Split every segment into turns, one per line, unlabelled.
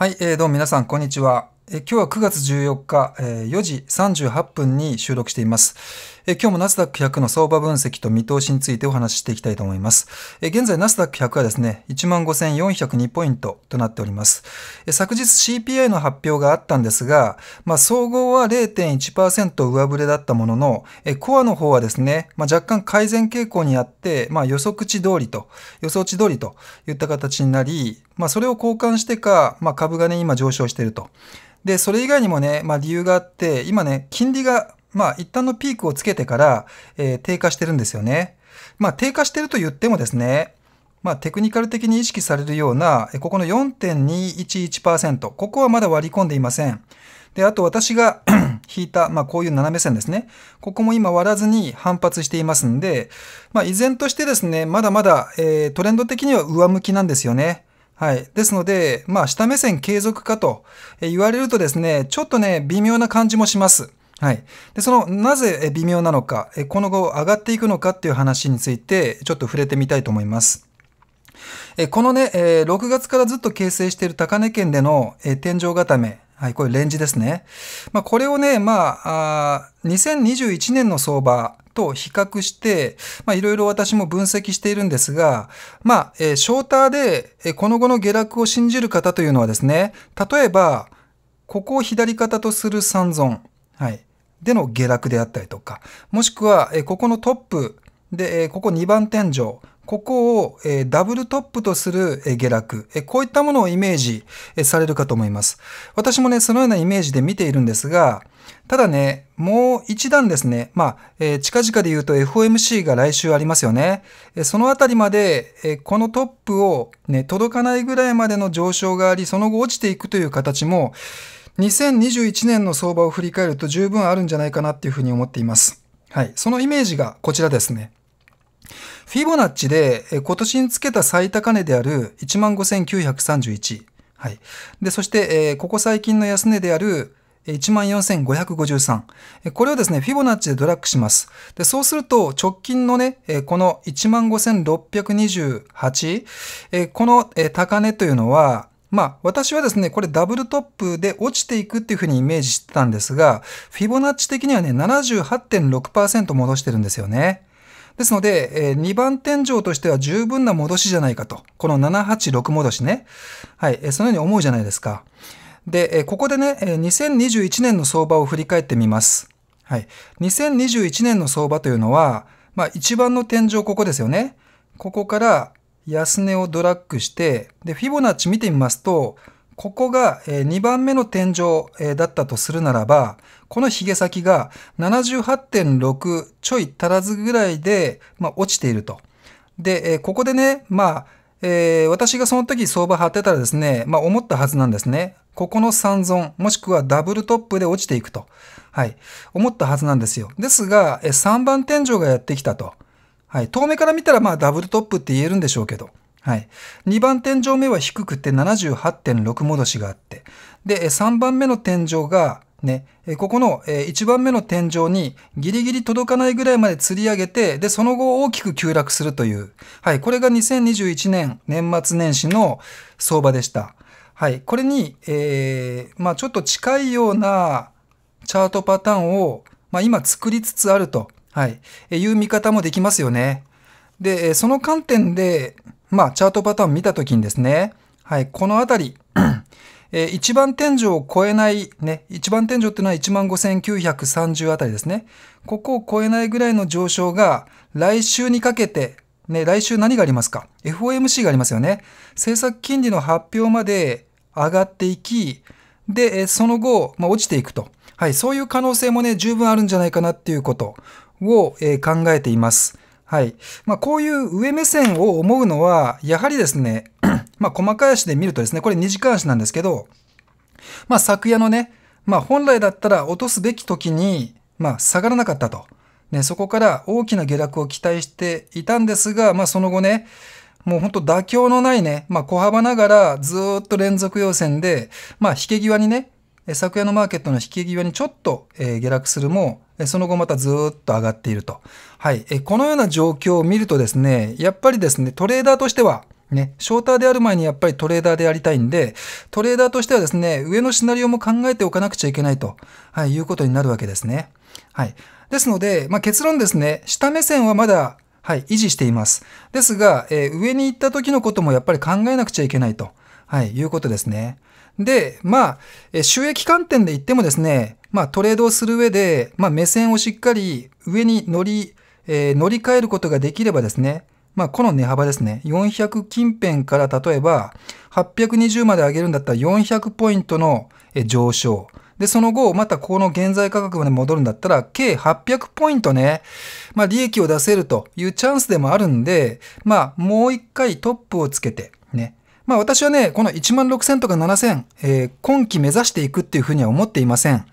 はい、えー、どうも皆さん、こんにちは。え今日は9月14日、えー、4時38分に収録しています。え今日もナスダック100の相場分析と見通しについてお話ししていきたいと思います。え現在ナスダック100はですね、15,402ポイントとなっております。え昨日 CPI の発表があったんですが、まあ、総合は0.1%上振れだったものの、えコアの方はですね、まあ、若干改善傾向にあって、まあ、予測値通りと、予想値通りといった形になり、まあ、それを交換してか、まあ、株がね、今上昇していると。で、それ以外にもね、まあ、理由があって、今ね、金利が、まあ、一旦のピークをつけてから、えー、低下してるんですよね。まあ、低下してると言ってもですね、まあ、テクニカル的に意識されるような、ここの4.211%、ここはまだ割り込んでいません。で、あと私が 引いた、まあ、こういう斜め線ですね。ここも今割らずに反発していますんで、まあ、依然としてですね、まだまだ、えー、トレンド的には上向きなんですよね。はい。ですので、まあ、下目線継続かと言われるとですね、ちょっとね、微妙な感じもします。はい。で、その、なぜ微妙なのか、この後上がっていくのかっていう話について、ちょっと触れてみたいと思います。このね、6月からずっと形成している高値圏での天井固め、はい、これレンジですね。まあ、これをね、まあ、あ2021年の相場、と比較して、まあ、いろいろ私も分析しているんですが、まあ、えー、ショーターで、えこの後の下落を信じる方というのはですね、例えば、ここを左肩とする三尊、はい、での下落であったりとか、もしくは、えここのトップで、えここ2番天井、ここを、えダブルトップとする、え下落、えこういったものをイメージ、えされるかと思います。私もね、そのようなイメージで見ているんですが、ただね、もう一段ですね。まあ、えー、近々で言うと FOMC が来週ありますよね。えー、そのあたりまで、えー、このトップをね、届かないぐらいまでの上昇があり、その後落ちていくという形も、2021年の相場を振り返ると十分あるんじゃないかなっていうふうに思っています。はい。そのイメージがこちらですね。フィボナッチで、えー、今年につけた最高値である15,931。はい。で、そして、えー、ここ最近の安値である14,553。これをですね、フィボナッチでドラッグします。で、そうすると、直近のね、この15,628、この高値というのは、まあ、私はですね、これダブルトップで落ちていくっていうふうにイメージしてたんですが、フィボナッチ的にはね、78.6%戻してるんですよね。ですので、2番天井としては十分な戻しじゃないかと。この786戻しね。はい、そのように思うじゃないですか。で、ここでね、2021年の相場を振り返ってみます。はい。2021年の相場というのは、まあ一番の天井ここですよね。ここから安値をドラッグして、で、フィボナッチ見てみますと、ここが2番目の天井だったとするならば、このヒゲ先が78.6ちょい足らずぐらいで、まあ、落ちていると。で、ここでね、まあ、えー、私がその時相場張ってたらですね、まあ思ったはずなんですね。ここの三尊、もしくはダブルトップで落ちていくと。はい。思ったはずなんですよ。ですが、え3番天井がやってきたと。はい。遠目から見たらまあダブルトップって言えるんでしょうけど。はい。2番天井目は低くて78.6戻しがあって。で、3番目の天井がね、ここの一番目の天井にギリギリ届かないぐらいまで釣り上げて、で、その後大きく急落するという。はい、これが2021年年末年始の相場でした。はい、これに、えー、まあちょっと近いようなチャートパターンを、まあ、今作りつつあると、はい、いう見方もできますよね。で、その観点で、まあチャートパターンを見たときにですね、はい、このあたりえー、一番天井を超えない、ね、一番天井っていうのは15,930あたりですね。ここを超えないぐらいの上昇が、来週にかけて、ね、来週何がありますか ?FOMC がありますよね。政策金利の発表まで上がっていき、で、その後、まあ、落ちていくと。はい、そういう可能性もね、十分あるんじゃないかなっていうことを、えー、考えています。はい。まあ、こういう上目線を思うのは、やはりですね、まあ、細かい足で見るとですね、これ二時間足なんですけど、まあ、昨夜のね、まあ、本来だったら落とすべき時に、まあ、下がらなかったと。ね、そこから大きな下落を期待していたんですが、まあ、その後ね、もうほんと妥協のないね、まあ、小幅ながらずっと連続要線で、まあ、引け際にね、昨夜のマーケットの引け際にちょっと、下落するも、その後またずっと上がっていると。はい。このような状況を見るとですね、やっぱりですね、トレーダーとしては、ね、ショーターである前にやっぱりトレーダーでやりたいんで、トレーダーとしてはですね、上のシナリオも考えておかなくちゃいけないと、はい、いうことになるわけですね。はい。ですので、まあ、結論ですね、下目線はまだ、はい、維持しています。ですが、えー、上に行った時のこともやっぱり考えなくちゃいけないと、はい、いうことですね。で、まあ、収益観点で言ってもですね、まあ、トレードをする上で、まあ、目線をしっかり上に乗り、えー、乗り換えることができればですね、まあ、この値幅ですね。400近辺から例えば、820まで上げるんだったら400ポイントの上昇。で、その後、またこの現在価格まで戻るんだったら、計800ポイントね、まあ、利益を出せるというチャンスでもあるんで、まあ、もう一回トップをつけて、ね。まあ、私はね、この1万6000とか7000、えー、今期目指していくっていうふうには思っていません。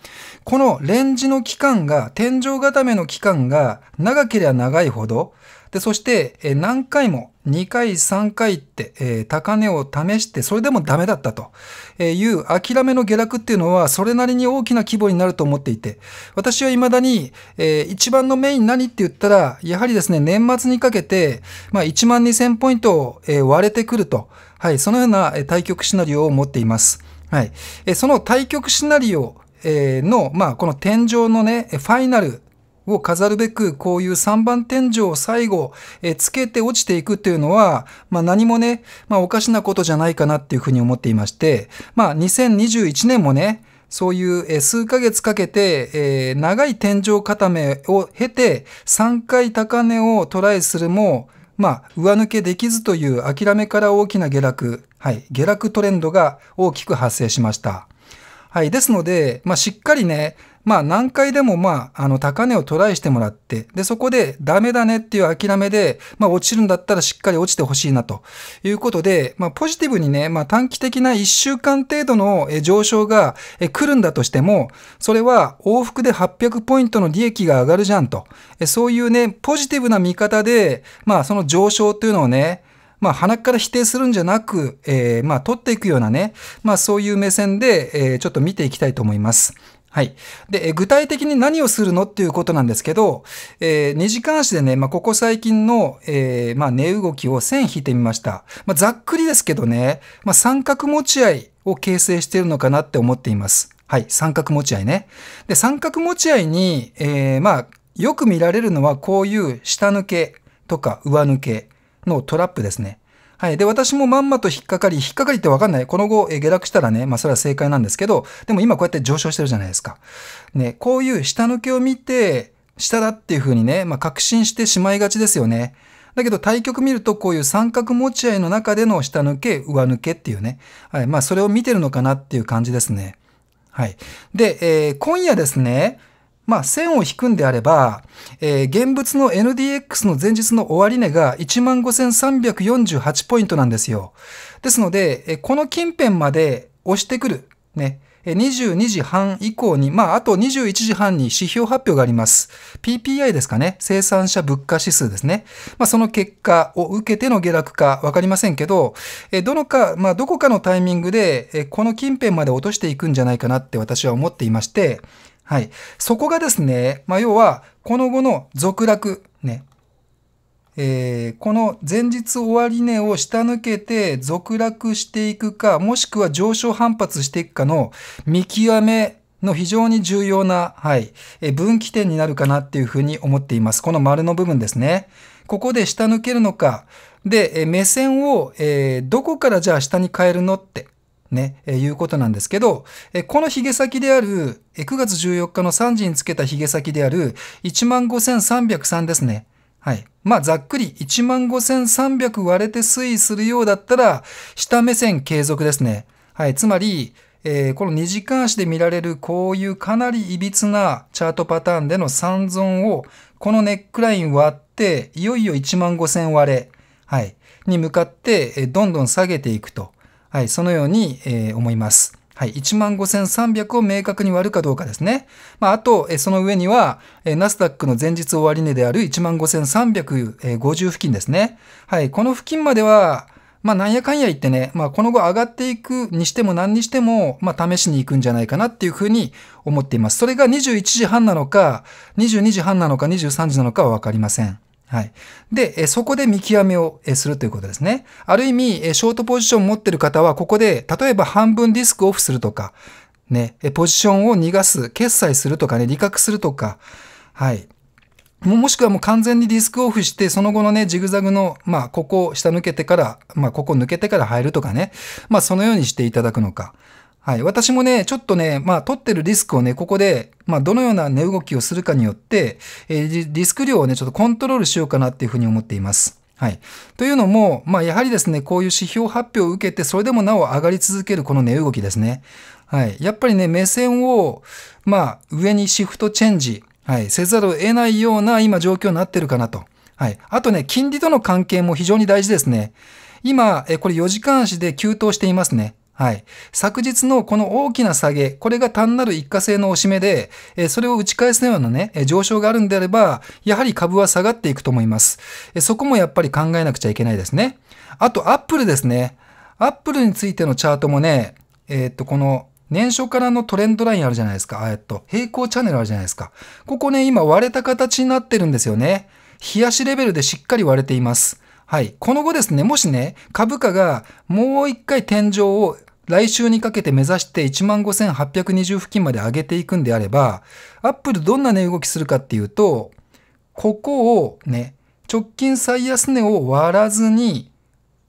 このレンジの期間が、天井固めの期間が長ければ長いほど、で、そして、え何回も2回3回って、え高値を試して、それでもダメだったという諦めの下落っていうのは、それなりに大きな規模になると思っていて、私は未だに、えー、一番のメイン何って言ったら、やはりですね、年末にかけて、まあ、1万2000ポイントを、え割れてくると、はい、そのような対局シナリオを持っています。はい。えその対局シナリオ、えの、まあ、この天井のね、ファイナルを飾るべく、こういう3番天井を最後、えつけて落ちていくというのは、まあ何もね、まあおかしなことじゃないかなっていうふうに思っていまして、まあ2021年もね、そういう数ヶ月かけて、えー、長い天井固めを経て、3回高値をトライするも、まあ、上抜けできずという諦めから大きな下落、はい、下落トレンドが大きく発生しました。はい、ですので、まあ、しっかりね、まあ何回でもまあ、あの高値をトライしてもらって、で、そこでダメだねっていう諦めで、まあ落ちるんだったらしっかり落ちてほしいなということで、まあポジティブにね、まあ短期的な1週間程度の上昇が来るんだとしても、それは往復で800ポイントの利益が上がるじゃんと、そういうね、ポジティブな見方で、まあその上昇というのをね、まあ、鼻から否定するんじゃなく、えー、まあ、取っていくようなね、まあ、そういう目線で、えー、ちょっと見ていきたいと思います。はい。で、具体的に何をするのっていうことなんですけど、えー、二次監視でね、まあ、ここ最近の、えー、まあ、値動きを線引いてみました。まあ、ざっくりですけどね、まあ、三角持ち合いを形成しているのかなって思っています。はい。三角持ち合いね。で、三角持ち合いに、えー、まあ、よく見られるのはこういう下抜けとか上抜けのトラップですね。はい。で、私もまんまと引っかかり、引っかかりってわかんない。この後、え下落したらね、まあそれは正解なんですけど、でも今こうやって上昇してるじゃないですか。ね、こういう下抜けを見て、下だっていう風にね、まあ確信してしまいがちですよね。だけど対局見るとこういう三角持ち合いの中での下抜け、上抜けっていうね。はい。まあそれを見てるのかなっていう感じですね。はい。で、えー、今夜ですね、まあ、線を引くんであれば、えー、現物の NDX の前日の終値が15,348ポイントなんですよ。ですので、この近辺まで押してくる。ね。22時半以降に、まあ、あと21時半に指標発表があります。PPI ですかね。生産者物価指数ですね。まあ、その結果を受けての下落かわかりませんけど、えどのか、まあ、どこかのタイミングで、えこの近辺まで落としていくんじゃないかなって私は思っていまして、はい。そこがですね、まあ、要は、この後の続落、ね。えー、この前日終値を下抜けて続落していくか、もしくは上昇反発していくかの見極めの非常に重要な、はい、え分岐点になるかなっていうふうに思っています。この丸の部分ですね。ここで下抜けるのか。で、目線を、えー、どこからじゃあ下に変えるのって。ね、えー、いうことなんですけど、えー、このヒゲ先である、えー、9月14日の3時につけたヒゲ先である、15,303ですね。はい。まあ、ざっくり15,300割れて推移するようだったら、下目線継続ですね。はい。つまり、えー、この2時間足で見られるこういうかなりいびつなチャートパターンでの三存をこのネックライン割っていよいよ1万5000割れ、はい、に向かって、えどんどん下げていくと。はい、そのように、えー、思います。はい、15,300を明確に割るかどうかですね。まあ、あと、その上には、ナスダックの前日終値である15,350付近ですね。はい、この付近までは、まあ、なんやかんや言ってね、まあ、この後上がっていくにしても何にしても、まあ、試しに行くんじゃないかなっていうふうに思っています。それが21時半なのか、22時半なのか、23時なのかはわかりません。はい。で、そこで見極めをするということですね。ある意味、ショートポジション持ってる方は、ここで、例えば半分ディスクオフするとか、ね、ポジションを逃がす、決済するとかね、利確するとか、はい。もしくはもう完全にディスクオフして、その後のね、ジグザグの、まあ、ここを下抜けてから、まあ、ここ抜けてから入るとかね、まあ、そのようにしていただくのか。はい。私もね、ちょっとね、まあ、取ってるリスクをね、ここで、まあ、どのような値動きをするかによって、えー、リスク量をね、ちょっとコントロールしようかなっていうふうに思っています。はい。というのも、まあ、やはりですね、こういう指標発表を受けて、それでもなお上がり続けるこの値動きですね。はい。やっぱりね、目線を、まあ、上にシフトチェンジ、はい、せざるを得ないような今状況になってるかなと。はい。あとね、金利との関係も非常に大事ですね。今、えこれ4時間足で急騰していますね。はい。昨日のこの大きな下げ、これが単なる一過性の押し目で、えそれを打ち返すようなね、上昇があるんであれば、やはり株は下がっていくと思います。えそこもやっぱり考えなくちゃいけないですね。あと、アップルですね。アップルについてのチャートもね、えー、っと、この、年初からのトレンドラインあるじゃないですか。えっと、平行チャンネルあるじゃないですか。ここね、今割れた形になってるんですよね。冷やしレベルでしっかり割れています。はい。この後ですね、もしね、株価がもう一回天井を来週にかけて目指して15,820付近まで上げていくんであれば、アップルどんな値動きするかっていうと、ここをね、直近最安値を割らずに、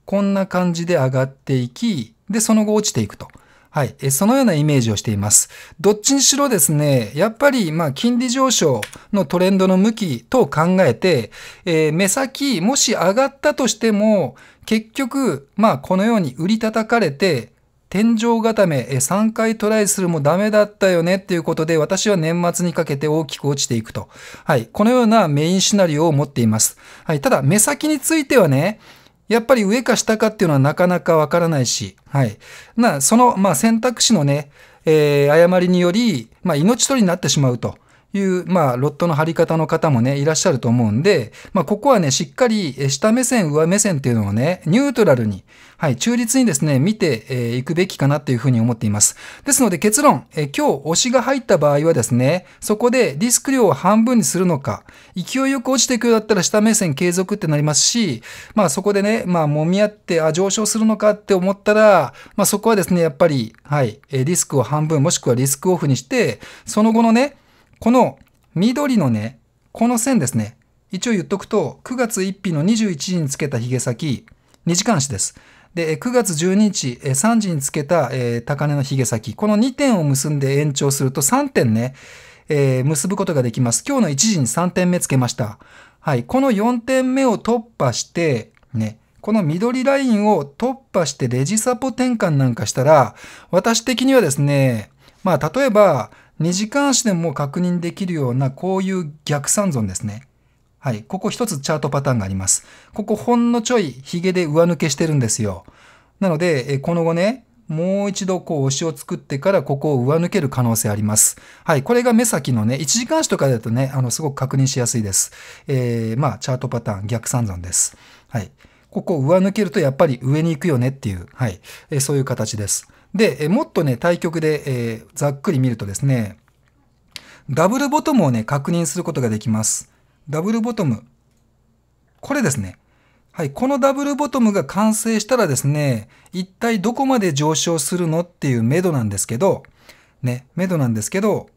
こんな感じで上がっていき、で、その後落ちていくと。はい。そのようなイメージをしています。どっちにしろですね、やっぱり、まあ、金利上昇のトレンドの向き等を考えて、えー、目先、もし上がったとしても、結局、まあ、このように売り叩かれて、天井固め3回トライするもダメだったよねっていうことで、私は年末にかけて大きく落ちていくと。はい。このようなメインシナリオを持っています。はい。ただ、目先についてはね、やっぱり上か下かっていうのはなかなかわからないし、はい。な、その、まあ、選択肢のね、えー、誤りにより、まあ、命取りになってしまうと。いう、まあ、ロットの張り方の方もね、いらっしゃると思うんで、まあ、ここはね、しっかり下目線、上目線っていうのをね、ニュートラルに、はい、中立にですね、見てい、えー、くべきかなっていうふうに思っています。ですので結論、えー、今日推しが入った場合はですね、そこでリスク量を半分にするのか、勢いよく落ちていくようだったら下目線継続ってなりますし、まあそこでね、まあ揉み合って、あ、上昇するのかって思ったら、まあそこはですね、やっぱり、はい、リスクを半分、もしくはリスクオフにして、その後のね、この緑のね、この線ですね。一応言っとくと、9月1日の21時につけたヒゲ先、2時間足です。で、9月12日、3時につけた、高値のヒゲ先、この2点を結んで延長すると3点ね、えー、結ぶことができます。今日の1時に3点目つけました。はい、この4点目を突破して、ね、この緑ラインを突破してレジサポ転換なんかしたら、私的にはですね、まあ例えば、2時間足でも確認できるようなこういう逆三尊ですね。はい。ここ一つチャートパターンがあります。ここほんのちょいヒゲで上抜けしてるんですよ。なので、この後ね、もう一度こう押しを作ってからここを上抜ける可能性あります。はい。これが目先のね、1時間足とかだとね、あの、すごく確認しやすいです。えー、まあ、チャートパターン、逆三存です。はい。ここを上抜けるとやっぱり上に行くよねっていう、はい。えー、そういう形です。で、もっとね、対局で、えー、ざっくり見るとですね、ダブルボトムをね、確認することができます。ダブルボトム。これですね。はい、このダブルボトムが完成したらですね、一体どこまで上昇するのっていう目処なんですけど、ね、目処なんですけど、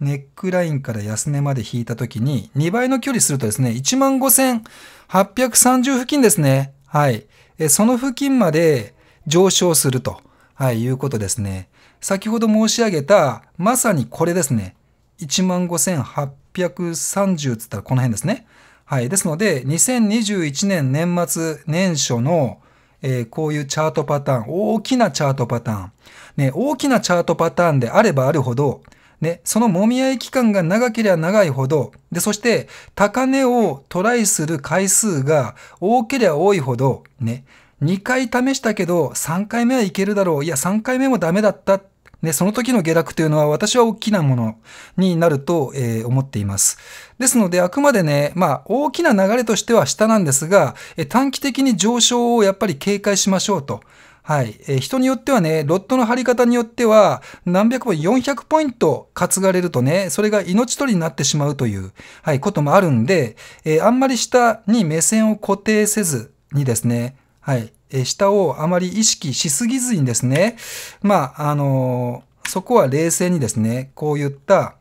ネックラインから安値まで引いたときに、2倍の距離するとですね、15,830付近ですね。はい。えその付近まで、上昇すると、はい、いうことですね。先ほど申し上げた、まさにこれですね。15,830つったらこの辺ですね。はい。ですので、2021年年末年初の、えー、こういうチャートパターン、大きなチャートパターン。ね、大きなチャートパターンであればあるほど、ね、その揉み合い期間が長ければ長いほど、で、そして、高値をトライする回数が多ければ多いほど、ね、2回試したけど、3回目はいけるだろう。いや、3回目もダメだった。ね、その時の下落というのは私は大きなものになると、えー、思っています。ですので、あくまでね、まあ、大きな流れとしては下なんですが、え短期的に上昇をやっぱり警戒しましょうと。はい。えー、人によってはね、ロットの張り方によっては、何百ポイント、400ポイント担がれるとね、それが命取りになってしまうという、はい、こともあるんで、えー、あんまり下に目線を固定せずにですね、はい。え下をあまり意識しすぎずにですね、まあ、あのー、そこは冷静にですね、こういった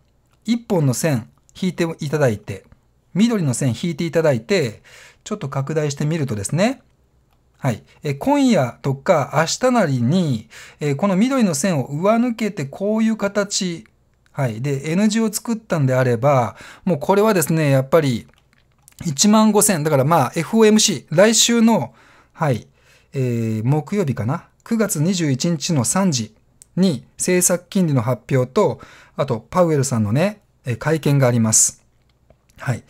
一本の線引いていただいて、緑の線引いていただいて、ちょっと拡大してみるとですね、はい。え今夜とか明日なりに、えこの緑の線を上抜けてこういう形、はい。で、N 字を作ったんであれば、もうこれはですね、やっぱり1万5000、だからまあ FOMC、来週のはい、えー、木曜日かな、9月21日の3時に政策金利の発表と、あとパウエルさんのね、会見があります。はい。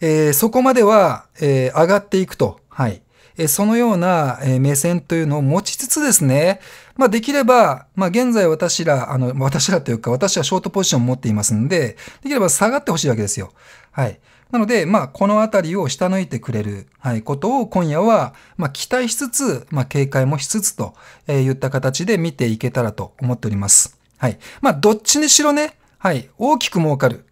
えー、そこまでは、えー、上がっていくと。はい。えー、そのような、えー、目線というのを持ちつつですね、まあできれば、まあ現在私ら、あの、私らというか私はショートポジションを持っていますんで、できれば下がってほしいわけですよ。はい。なので、まあ、この辺りを下抜いてくれる、はい、ことを今夜は、まあ、期待しつつ、まあ、警戒もしつつと、えー、言った形で見ていけたらと思っております。はい。まあ、どっちにしろね、はい、大きく儲かる。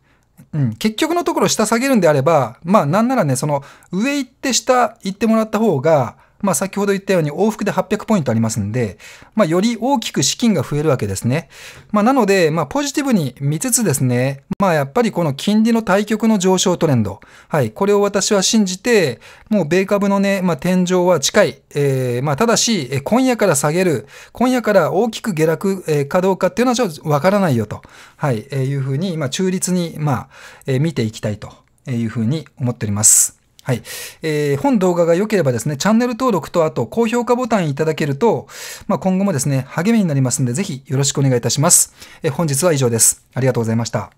うん、結局のところ下下げるんであれば、まあ、なんならね、その、上行って下行ってもらった方が、まあ先ほど言ったように往復で800ポイントありますんで、まあより大きく資金が増えるわけですね。まあなので、まあポジティブに見つつですね、まあやっぱりこの金利の対局の上昇トレンド。はい、これを私は信じて、もう米株のね、まあ天井は近い。えー、まあただし、今夜から下げる、今夜から大きく下落、かどうかっていうのはちょっとわからないよと、はい、えー、いうふうに、まあ中立に、まあ、えー、見ていきたいというふうに思っております。はい。えー、本動画が良ければですね、チャンネル登録と、あと、高評価ボタンいただけると、まあ、今後もですね、励みになりますので、ぜひよろしくお願いいたします。えー、本日は以上です。ありがとうございました。